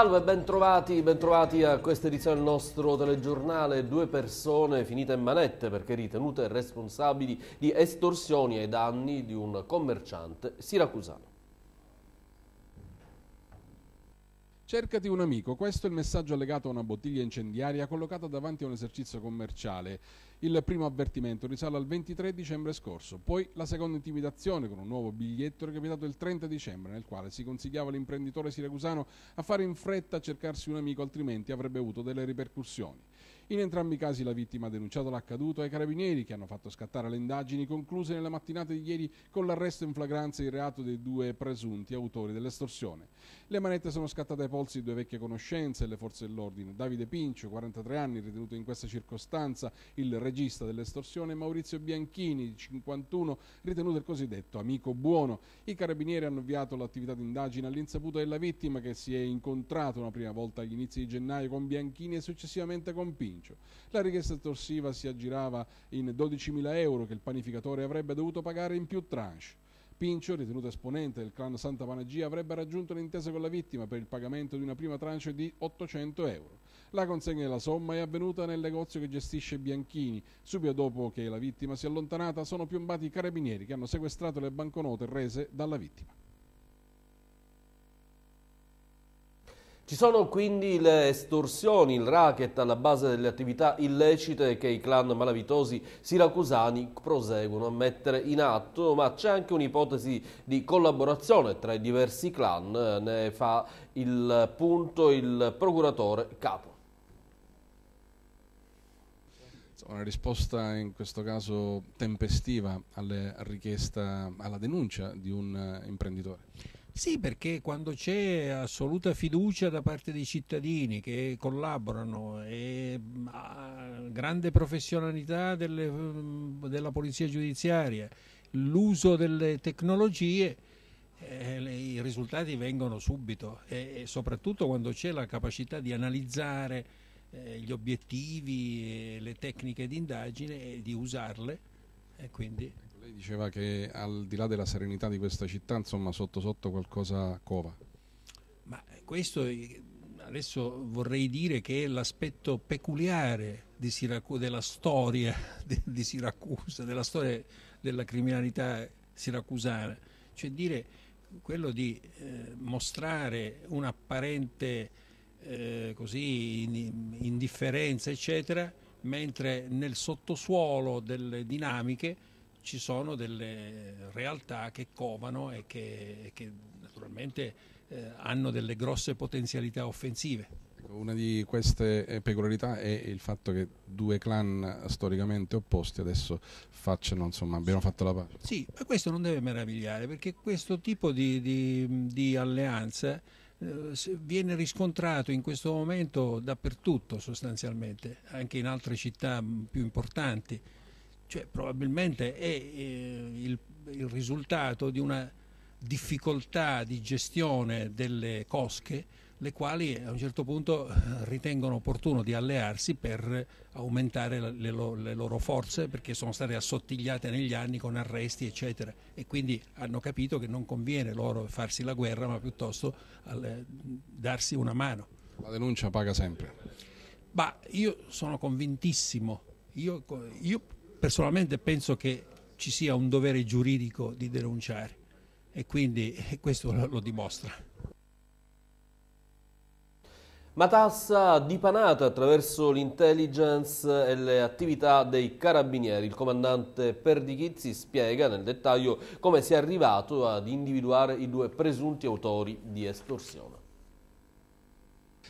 Salve, bentrovati, bentrovati a questa edizione del nostro telegiornale. Due persone finite in manette perché ritenute responsabili di estorsioni ai danni di un commerciante siracusano. Cercati un amico, questo è il messaggio legato a una bottiglia incendiaria collocata davanti a un esercizio commerciale. Il primo avvertimento risale al 23 dicembre scorso, poi la seconda intimidazione con un nuovo biglietto recapitato il 30 dicembre nel quale si consigliava l'imprenditore siracusano a fare in fretta a cercarsi un amico altrimenti avrebbe avuto delle ripercussioni. In entrambi i casi la vittima ha denunciato l'accaduto ai carabinieri che hanno fatto scattare le indagini concluse nella mattinata di ieri con l'arresto in flagranza di reato dei due presunti autori dell'estorsione. Le manette sono scattate ai polsi di due vecchie conoscenze e le forze dell'ordine, Davide Pincio, 43 anni, ritenuto in questa circostanza il regista dell'estorsione, e Maurizio Bianchini, 51, ritenuto il cosiddetto amico buono. I carabinieri hanno avviato l'attività di indagine all'insaputa della vittima che si è incontrato una prima volta agli inizi di gennaio con Bianchini e successivamente con Pincio sacrificio. La richiesta torsiva si aggirava in 12.000 euro che il panificatore avrebbe dovuto pagare in più tranche. Pincio, ritenuto esponente del clan Santa Panagia, avrebbe raggiunto l'intesa con la vittima per il pagamento di una prima tranche di 800 euro. La consegna della somma è avvenuta nel negozio che gestisce Bianchini. Subito dopo che la vittima si è allontanata sono piombati i carabinieri che hanno sequestrato le banconote rese dalla vittima. Ci sono quindi le estorsioni, il racket alla base delle attività illecite che i clan malavitosi siracusani proseguono a mettere in atto, ma c'è anche un'ipotesi di collaborazione tra i diversi clan, eh, ne fa il punto il procuratore capo. una risposta in questo caso tempestiva alla richiesta, alla denuncia di un eh, imprenditore. Sì, perché quando c'è assoluta fiducia da parte dei cittadini che collaborano e mm, grande professionalità delle, mm, della polizia giudiziaria, l'uso delle tecnologie, eh, i risultati vengono subito e, e soprattutto quando c'è la capacità di analizzare eh, gli obiettivi e le tecniche di indagine e di usarle. E quindi... Lei diceva che al di là della serenità di questa città, insomma, sotto sotto qualcosa cova. Ma questo eh, adesso vorrei dire che è l'aspetto peculiare della storia di Siracusa, della storia della criminalità siracusana, cioè dire quello di eh, mostrare un'apparente eh, così in, indifferenza, eccetera, mentre nel sottosuolo delle dinamiche ci sono delle realtà che covano e che, che naturalmente eh, hanno delle grosse potenzialità offensive. Ecco, una di queste eh, peculiarità è il fatto che due clan storicamente opposti adesso facciano, insomma, abbiano fatto la pace. Sì, ma questo non deve meravigliare perché questo tipo di, di, di alleanza eh, viene riscontrato in questo momento dappertutto sostanzialmente, anche in altre città mm, più importanti. Cioè, probabilmente è eh, il, il risultato di una difficoltà di gestione delle cosche le quali a un certo punto eh, ritengono opportuno di allearsi per aumentare le, lo, le, loro forze perché sono state assottigliate negli anni con arresti eccetera e quindi hanno capito che non conviene loro farsi la guerra ma piuttosto eh, darsi una mano. La denuncia paga sempre. Ma io sono convintissimo, io, io personalmente penso che ci sia un dovere giuridico di denunciare e quindi eh, questo lo dimostra. Matassa dipanata attraverso l'intelligence e le attività dei carabinieri. Il comandante Perdichizzi spiega nel dettaglio come si è arrivato ad individuare i due presunti autori di estorsione.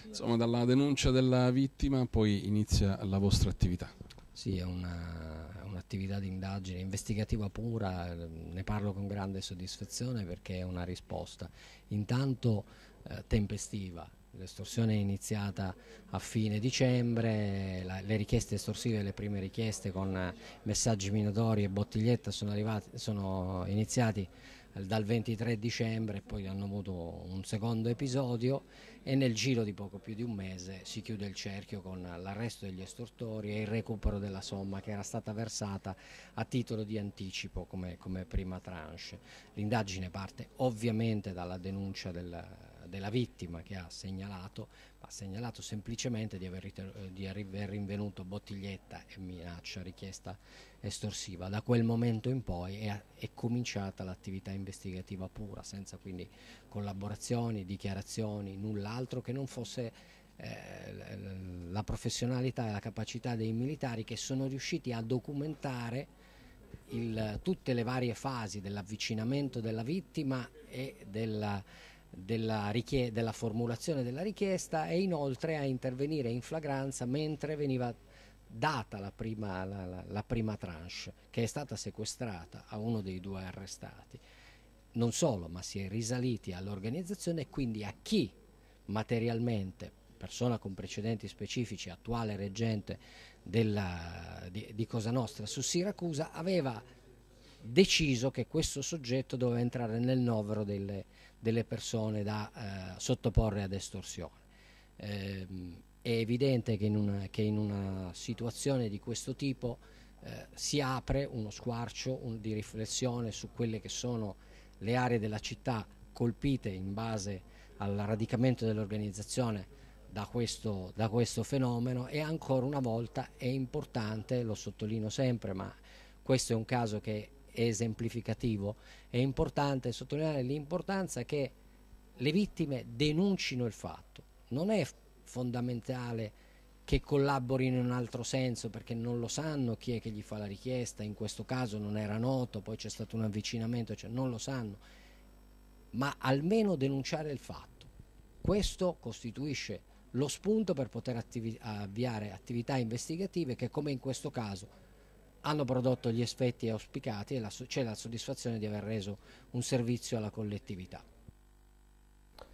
Insomma, dalla denuncia della vittima poi inizia la vostra attività. Sì, è un'attività un di indagine investigativa pura, ne parlo con grande soddisfazione perché è una risposta. Intanto eh, tempestiva, L'estorsione è iniziata a fine dicembre, la, le richieste estorsive, le prime richieste con messaggi minatori e bottiglietta sono, arrivati, sono iniziati dal 23 dicembre poi hanno avuto un secondo episodio e nel giro di poco più di un mese si chiude il cerchio con l'arresto degli estortori e il recupero della somma che era stata versata a titolo di anticipo come, come prima tranche. L'indagine parte ovviamente dalla denuncia del della vittima che ha segnalato, ha segnalato semplicemente di aver, eh, di aver rinvenuto bottiglietta e minaccia, richiesta estorsiva. Da quel momento in poi è, è cominciata l'attività investigativa pura, senza quindi collaborazioni, dichiarazioni, null'altro che non fosse eh, la professionalità e la capacità dei militari che sono riusciti a documentare il, tutte le varie fasi dell'avvicinamento della vittima e della della, della formulazione della richiesta e inoltre a intervenire in flagranza mentre veniva data la prima, la, la, la prima, tranche che è stata sequestrata a uno dei due arrestati. Non solo, ma si è risaliti all'organizzazione e quindi a chi materialmente, persona con precedenti specifici, attuale reggente della, di, di Cosa Nostra su Siracusa, aveva deciso che questo soggetto doveva entrare nel novero delle, delle persone da eh, sottoporre ad estorsione. Eh, è evidente che in, una, che in, una, situazione di questo tipo eh, si apre uno squarcio un, di riflessione su quelle che sono le aree della città colpite in base al radicamento dell'organizzazione da questo, da questo fenomeno e ancora una volta è importante, lo sottolineo sempre, ma questo è un caso che esemplificativo, è importante sottolineare l'importanza che le vittime denuncino il fatto. Non è fondamentale che collaborino in un altro senso perché non lo sanno chi è che gli fa la richiesta, in questo caso non era noto, poi c'è stato un avvicinamento, cioè non lo sanno, ma almeno denunciare il fatto. Questo costituisce lo spunto per poter attivi avviare attività investigative che come in questo caso hanno prodotto gli effetti auspicati e c'è la soddisfazione di aver reso un servizio alla collettività.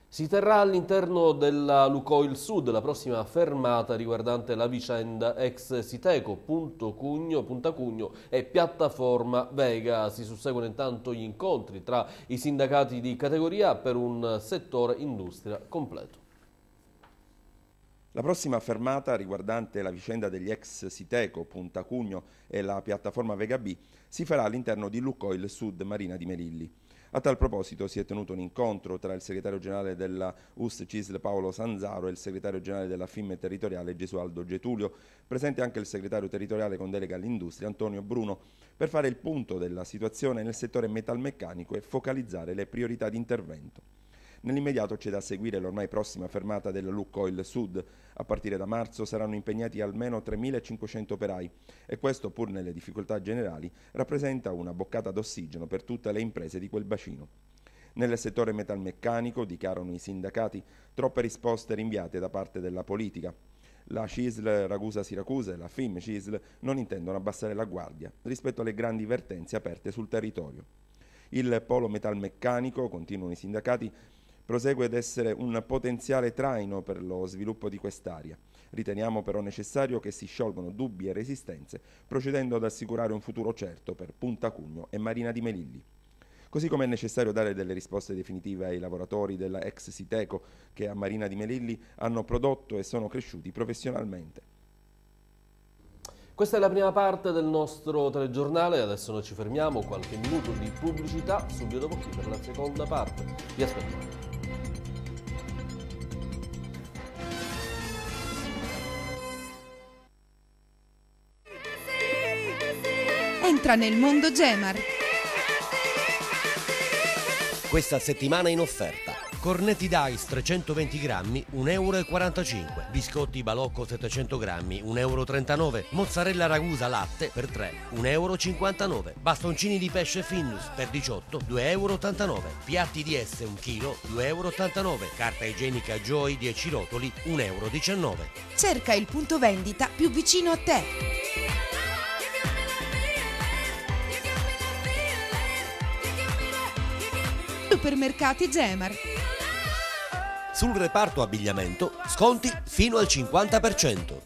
Si terrà all'interno della Lucoil Sud la prossima fermata riguardante la vicenda ex Siteco, Punto Cugno, Punta Cugno e Piattaforma Vega. Si susseguono intanto gli incontri tra i sindacati di categoria per un settore industria completo. La prossima fermata riguardante la vicenda degli ex Siteco, Punta Cugno e la piattaforma Vega B si farà all'interno di Lucoil Sud Marina di Melilli. A tal proposito si è tenuto un incontro tra il segretario generale della US CISL Paolo Sanzaro e il segretario generale della FIM territoriale Gesualdo Getulio, presente anche il segretario territoriale con delega all'industria Antonio Bruno, per fare il punto della situazione nel settore metalmeccanico e focalizzare le priorità di intervento. Nell'immediato c'è da seguire l'ormai prossima fermata della Lukoil Sud. A partire da marzo saranno impegnati almeno 3.500 operai e questo, pur nelle difficoltà generali, rappresenta una boccata d'ossigeno per tutte le imprese di quel bacino. Nel settore metalmeccanico, dichiarano i sindacati, troppe risposte rinviate da parte della politica. La CISL Ragusa-Siracusa e la FIM CISL non intendono abbassare la guardia rispetto alle grandi vertenze aperte sul territorio. Il polo metalmeccanico, continuano i sindacati, prosegue ad essere un potenziale traino per lo sviluppo di quest'area. Riteniamo però necessario che si sciolgano dubbi e resistenze, procedendo ad assicurare un futuro certo per Punta Cugno e Marina di Melilli. Così come è necessario dare delle risposte definitive ai lavoratori della ex Siteco che a Marina di Melilli hanno prodotto e sono cresciuti professionalmente. Questa è la prima parte del nostro telegiornale, adesso noi ci fermiamo, qualche minuto di pubblicità, subito dopo qui per la seconda parte. Vi aspettiamo. entra nel mondo Gemar. Questa settimana in offerta. Cornetti Dice 320 grammi 1,45 euro, biscotti Balocco 700 grammi 1,39 euro, mozzarella Ragusa latte per 3 1,59 euro, bastoncini di pesce Findus per 18 2,89 euro, piatti di S 1 kg 2,89 euro, carta igienica Joy 10 rotoli 1,19 euro. Cerca il punto vendita più vicino a te. Supermercati Gemar. Sul reparto abbigliamento sconti fino al 50%.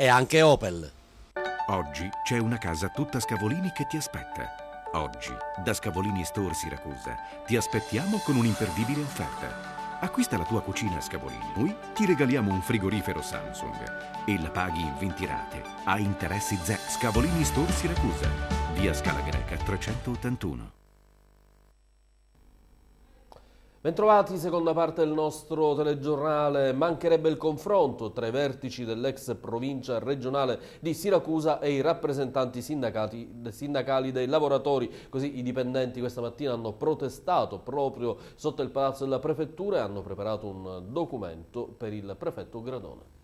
e anche Opel. Oggi c'è una casa tutta Scavolini che ti aspetta. Oggi, da Scavolini Store Siracusa, ti aspettiamo con un'imperdibile offerta. Acquista la tua cucina a Scavolini, noi ti regaliamo un frigorifero Samsung e la paghi in 20 rate a interessi zero. Scavolini Store Siracusa, via Scala Greca 381. Bentrovati, seconda parte del nostro telegiornale. Mancherebbe il confronto tra i vertici dell'ex provincia regionale di Siracusa e i rappresentanti sindacali dei lavoratori. Così i dipendenti questa mattina hanno protestato proprio sotto il palazzo della prefettura e hanno preparato un documento per il prefetto Gradone.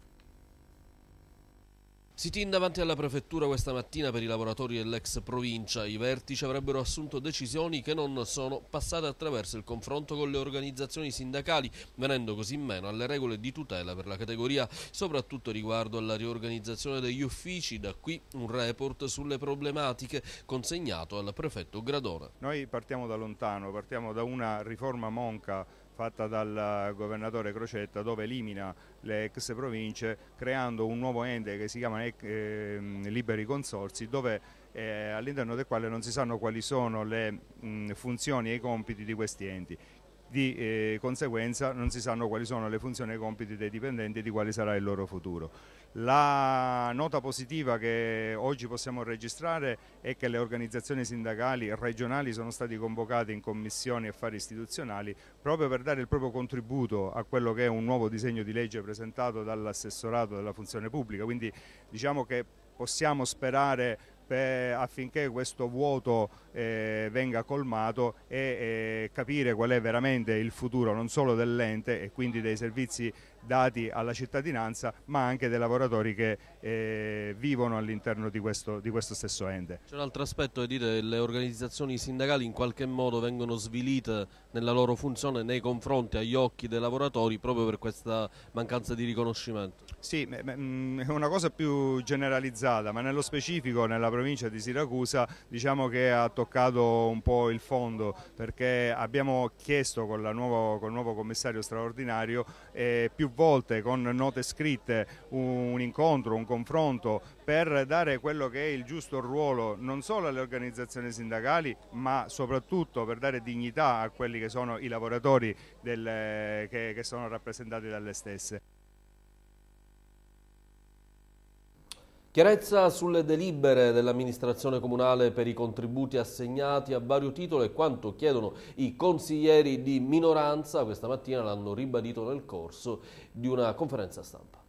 Sitin davanti alla prefettura questa mattina per i lavoratori dell'ex provincia. I vertici avrebbero assunto decisioni che non sono passate attraverso il confronto con le organizzazioni sindacali, venendo così meno alle regole di tutela per la categoria, soprattutto riguardo alla riorganizzazione degli uffici. Da qui un report sulle problematiche consegnato al prefetto Gradone. Noi partiamo da lontano, partiamo da una riforma monca fatta dal eh, governatore Crocetta dove elimina le ex province creando un nuovo ente che si chiama eh, ehm, Liberi Consorsi dove eh, all'interno del quale non si sanno quali sono le mh, funzioni e i compiti di questi enti di eh, conseguenza non si sanno quali sono le funzioni e i compiti dei dipendenti e di quale sarà il loro futuro. La nota positiva che oggi possiamo registrare è che le organizzazioni sindacali regionali sono state convocate in commissioni affari istituzionali proprio per dare il proprio contributo a quello che è un nuovo disegno di legge presentato dall'assessorato della funzione pubblica, quindi diciamo che possiamo sperare per, affinché questo vuoto eh, venga colmato e eh, capire qual è veramente il futuro non solo dell'ente e quindi dei servizi dati alla cittadinanza ma anche dei lavoratori che eh, vivono all'interno di, di questo, stesso ente. C'è un altro aspetto, dire le organizzazioni sindacali in qualche modo vengono svilite nella loro funzione nei confronti agli occhi dei lavoratori proprio per questa mancanza di riconoscimento. Sì, mm, è una cosa più generalizzata ma nello specifico nella provincia di Siracusa diciamo che ha toccato un po' il fondo perché abbiamo chiesto con, nuovo, con il nuovo commissario straordinario eh, più volte con note scritte un incontro, un confronto per dare quello che è il giusto ruolo non solo alle organizzazioni sindacali ma soprattutto per dare dignità a quelli che sono i lavoratori del, eh, che, che sono rappresentati dalle stesse. Chiarezza sulle delibere dell'amministrazione comunale per i contributi assegnati a vario titolo e quanto chiedono i consiglieri di minoranza, questa mattina l'hanno ribadito nel corso di una conferenza stampa.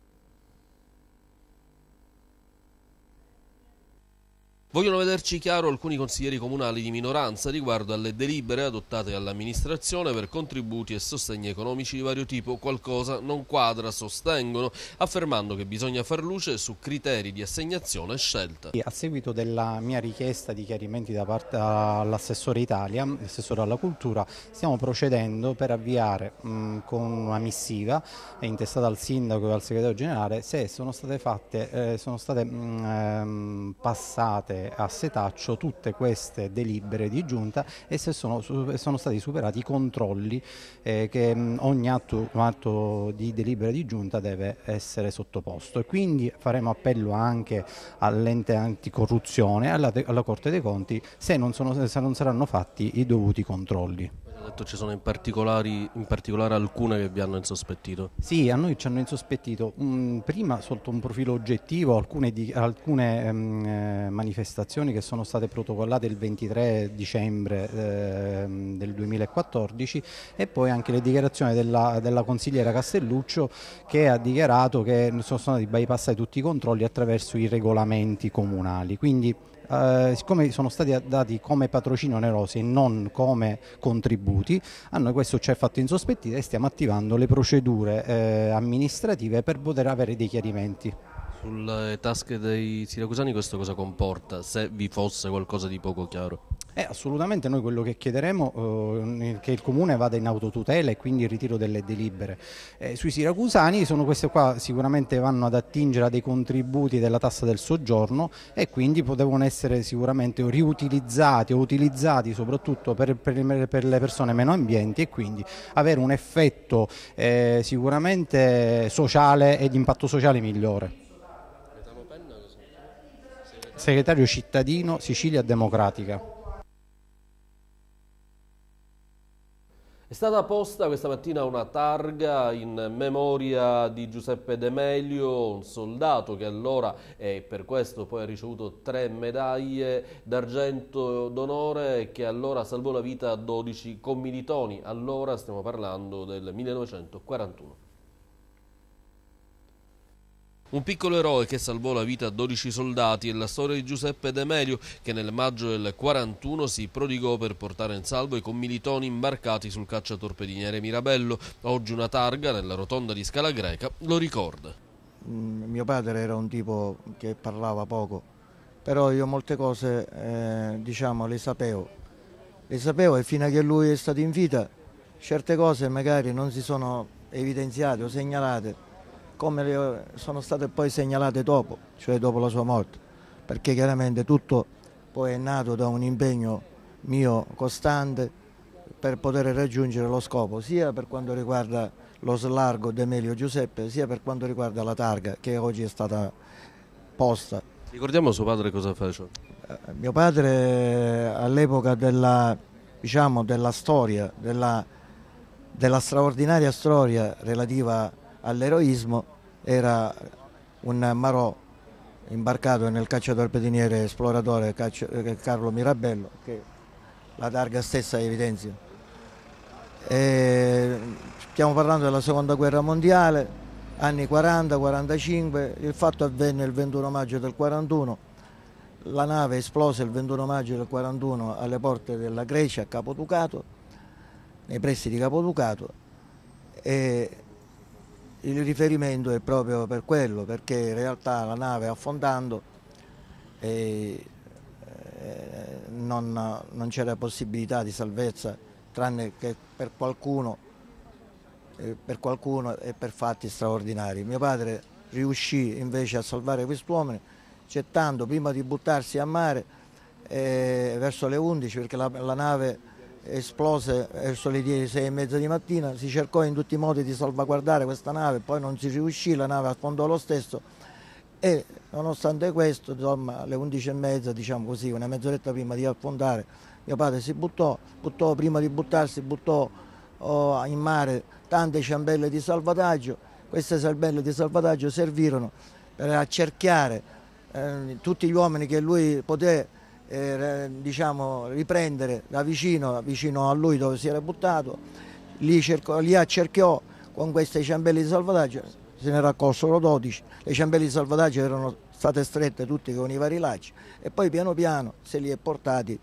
Vogliono vederci chiaro alcuni consiglieri comunali di minoranza riguardo alle delibere adottate dall'amministrazione per contributi e sostegni economici di vario tipo. Qualcosa non quadra, sostengono, affermando che bisogna far luce su criteri di assegnazione e scelta. A seguito della mia richiesta di chiarimenti da parte all'assessore Italia, l'assessore alla cultura, stiamo procedendo per avviare mh, con una missiva intestata al sindaco e al segretario generale se sono state fatte, eh, sono state mh, ehm, passate a setaccio tutte queste delibere di giunta e se sono, sono stati superati i controlli eh, che mm, ogni atto, atto, di delibera di giunta deve essere sottoposto e quindi faremo appello anche all'ente anticorruzione, alla, alla Corte dei Conti se non, sono, se non saranno fatti i dovuti controlli detto ci sono in, in, particolare alcune che vi hanno insospettito. Sì, a noi ci hanno insospettito. Mm, prima sotto un profilo oggettivo alcune, di, alcune mm, manifestazioni che sono state protocollate il 23 dicembre eh, del 2014 e poi anche le dichiarazioni della, della, consigliera Castelluccio che ha dichiarato che sono stati bypassati tutti i controlli attraverso i regolamenti comunali. Quindi eh, siccome sono stati dati come patrocinio onerosi e non come contributi, a noi questo ci ha fatto insospettire e stiamo attivando le procedure eh, amministrative per poter avere dei chiarimenti sulle tasche dei siracusani questo cosa comporta, se vi fosse qualcosa di poco chiaro? Eh, assolutamente noi quello che chiederemo eh, è eh, che il comune vada in autotutela e quindi il ritiro delle delibere. Eh, sui siracusani sono queste qua sicuramente vanno ad attingere a dei contributi della tassa del soggiorno e quindi potevano essere sicuramente riutilizzati o utilizzati soprattutto per, per, per le persone meno ambienti e quindi avere un effetto eh, sicuramente sociale e di impatto sociale migliore segretario cittadino Sicilia Democratica. È stata posta questa mattina una targa in memoria di Giuseppe De Meglio, un soldato che allora e per questo poi ha ricevuto tre medaglie d'argento d'onore che allora salvò la vita a 12 commilitoni. Allora stiamo parlando del 1941. Un piccolo eroe che salvò la vita a 12 soldati è la storia di Giuseppe De che nel maggio del 41 si prodigò per portare in salvo i commilitoni imbarcati sul cacciatorpediniere Mirabello. Oggi una targa nella rotonda di Scala Greca lo ricorda. Mm, mio padre era un tipo che parlava poco, però io molte cose eh, diciamo le sapevo. Le sapevo e fino a che lui è stato in vita certe cose magari non si sono evidenziate o segnalate come sono state poi segnalate dopo, cioè dopo la sua morte, perché chiaramente tutto poi è nato da un impegno mio costante per poter raggiungere lo scopo, sia per quanto riguarda lo slargo di Emilio Giuseppe, sia per quanto riguarda la targa che oggi è stata posta. Ricordiamo suo padre cosa fece? Eh, mio padre all'epoca della, diciamo, della storia, della, della straordinaria storia relativa a all'eroismo, era un Marò imbarcato nel cacciatore pediniere esploratore eh, Carlo Mirabello che la targa stessa evidenzia. E stiamo parlando della seconda guerra mondiale, anni 40-45, il fatto avvenne il 21 maggio del 41, la nave esplose il 21 maggio del 41 alle porte della Grecia a Capoducato, nei pressi di Capoducato e il riferimento è proprio per quello, perché in realtà la nave affondando e, eh, non, non c'era possibilità di salvezza tranne che per qualcuno, eh, per qualcuno e per fatti straordinari. Mio padre riuscì invece a salvare quest'uomo gettando prima di buttarsi a mare eh, verso le 11 perché la, la nave esplose verso le 6 e mezza di mattina, si cercò in tutti i modi di salvaguardare questa nave, poi non si riuscì, la nave affondò lo stesso e nonostante questo, insomma, alle 11 e mezza, diciamo così, una mezz'oretta prima di affondare, mio padre si buttò, buttò prima di buttarsi buttò oh, in mare tante ciambelle di salvataggio, queste ciambelle di salvataggio servirono per accerchiare eh, tutti gli uomini che lui poté eh, diciamo, riprendere da vicino, vicino a lui dove si era buttato, li, cercò, li accerchiò con queste ciambelle di salvataggio, se ne raccolsero 12, le ciambelle di salvataggio erano state strette tutte con i vari lacci e poi piano piano se li è portati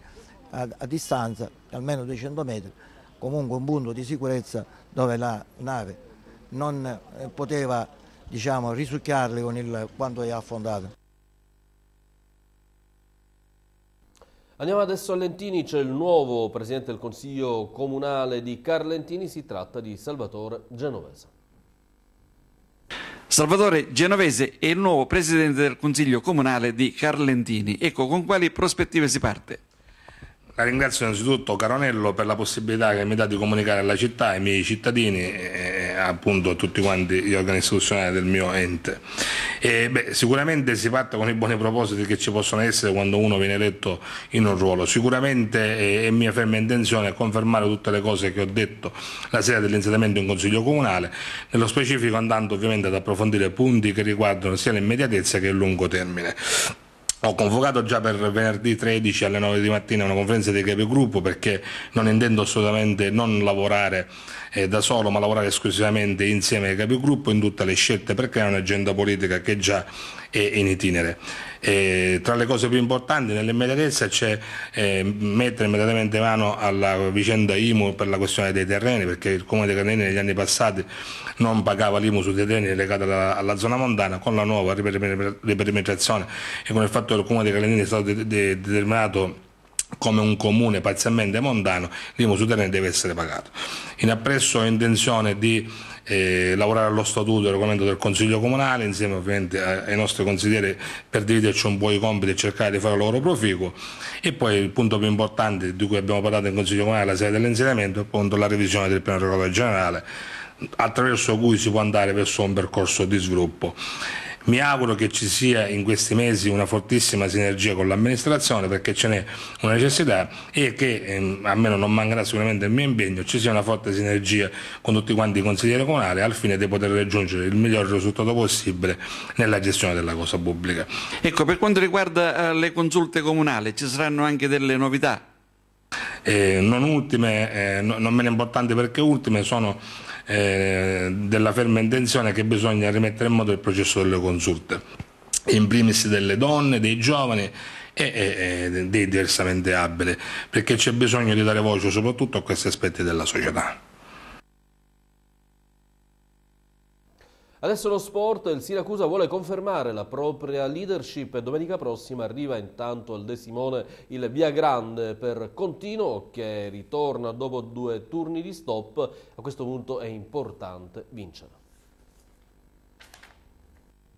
a, a distanza, almeno 200 metri, comunque un punto di sicurezza dove la nave non eh, poteva diciamo, risucchiarli con il, quando è affondata. Andiamo adesso a Lentini, c'è il nuovo Presidente del Consiglio Comunale di Carlentini, si tratta di Salvatore Genovese. Salvatore Genovese è il nuovo Presidente del Consiglio Comunale di Carlentini, ecco con quali prospettive si parte. La ringrazio innanzitutto Caronello per la possibilità che mi dà di comunicare alla città, ai miei cittadini e appunto a tutti quanti gli organi istituzionali del mio ente. E, beh, sicuramente si parte con i buoni propositi che ci possono essere quando uno viene eletto in un ruolo. Sicuramente è mia ferma intenzione confermare tutte le cose che ho detto la sera dell'insediamento in Consiglio Comunale, nello specifico andando ovviamente ad approfondire punti che riguardano sia l'immediatezza che il lungo termine. Ho convocato già per venerdì 13 alle 9 di mattina una conferenza dei capigruppo perché non intendo assolutamente non lavorare eh, da solo ma lavorare esclusivamente insieme ai capigruppo in tutte le scelte per creare un'agenda politica che già è in itinere. E eh, tra le cose più importanti nell'immediatezza c'è eh, mettere immediatamente mano alla vicenda IMU per la questione dei terreni perché il Comune dei Carnini negli anni passati non pagava l'IMU sui terreni legati alla, alla, zona montana con la nuova riperimetrazione e con il fatto che il Comune dei Carnini è stato de de determinato come un comune parzialmente mondano, l'IMU su terreno deve essere pagato. In appresso ho intenzione di eh, lavorare allo statuto e al regolamento del Consiglio Comunale, insieme ovviamente eh, ai nostri consiglieri per dividerci un po' i compiti e cercare di fare il loro proficuo. E poi il punto più importante di cui abbiamo parlato in Consiglio Comunale, la sede dell'insediamento, è appunto la revisione del piano regolatore generale, attraverso cui si può andare verso un percorso di sviluppo. Mi auguro che ci sia in questi mesi una fortissima sinergia con l'amministrazione perché ce n'è una necessità e che, ehm, almeno non mancherà sicuramente il mio impegno, ci sia una forte sinergia con tutti quanti i consiglieri comunali al fine di poter raggiungere il miglior risultato possibile nella gestione della cosa pubblica. Ecco, per quanto riguarda eh, le consulte comunali ci saranno anche delle novità? Eh, non ultime, eh, non meno importanti perché ultime, sono eh, della ferma intenzione che bisogna rimettere in moto il processo delle consulte, in primis delle donne, dei giovani e, e dei diversamente abili, perché c'è bisogno di dare voce soprattutto a questi aspetti della società. Adesso lo sport, il Siracusa vuole confermare la propria leadership e domenica prossima arriva intanto al De Simone il Via Grande per Continuo che ritorna dopo due turni di stop, a questo punto è importante vincere.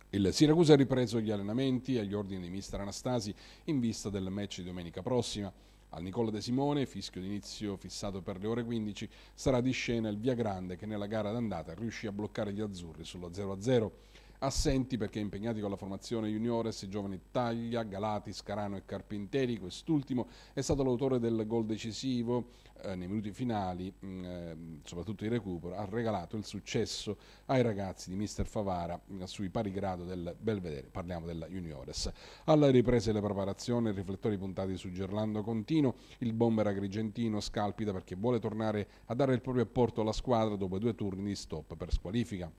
Il Siracusa ha ripreso gli allenamenti agli ordini di mister Anastasi in vista del match di domenica prossima. Al Nicola De Simone, fischio d'inizio fissato per le ore 15, sarà di scena il Via Grande che nella gara d'andata riuscì a bloccare gli azzurri sullo 0-0 assenti perché impegnati con la formazione juniores i giovani Taglia, Galati, Scarano e Carpinteri, quest'ultimo è stato l'autore del gol decisivo eh, nei minuti finali, mh, mm, ehm, soprattutto in recupero, ha regalato il successo ai ragazzi di Mister Favara mh, mm, sui pari grado del Belvedere, parliamo della juniores. Alla ripresa delle preparazioni, i riflettori puntati su Gerlando Contino, il bomber agrigentino scalpita perché vuole tornare a dare il proprio apporto alla squadra dopo due turni di stop per squalifica.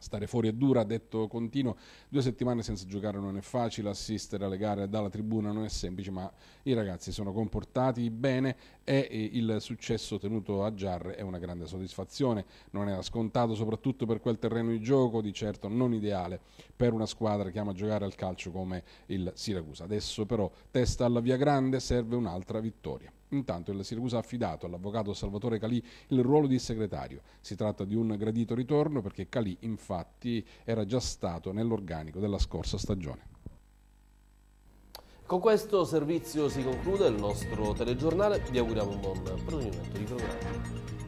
Stare fuori è dura, detto Continuo, due settimane senza giocare non è facile, assistere alle gare dalla tribuna non è semplice, ma i ragazzi sono comportati bene e eh, il successo ottenuto a Giarre è una grande soddisfazione, non era scontato soprattutto per quel terreno di gioco, di certo non ideale per una squadra che ama giocare al calcio come il Siracusa. Adesso però testa alla via grande, serve un'altra vittoria. Intanto il Siracusa ha affidato all'avvocato Salvatore Calì il ruolo di segretario. Si tratta di un gradito ritorno perché Calì infatti era già stato nell'organico della scorsa stagione. Con questo servizio si conclude il nostro telegiornale, vi auguriamo un buon proseguimento di programma.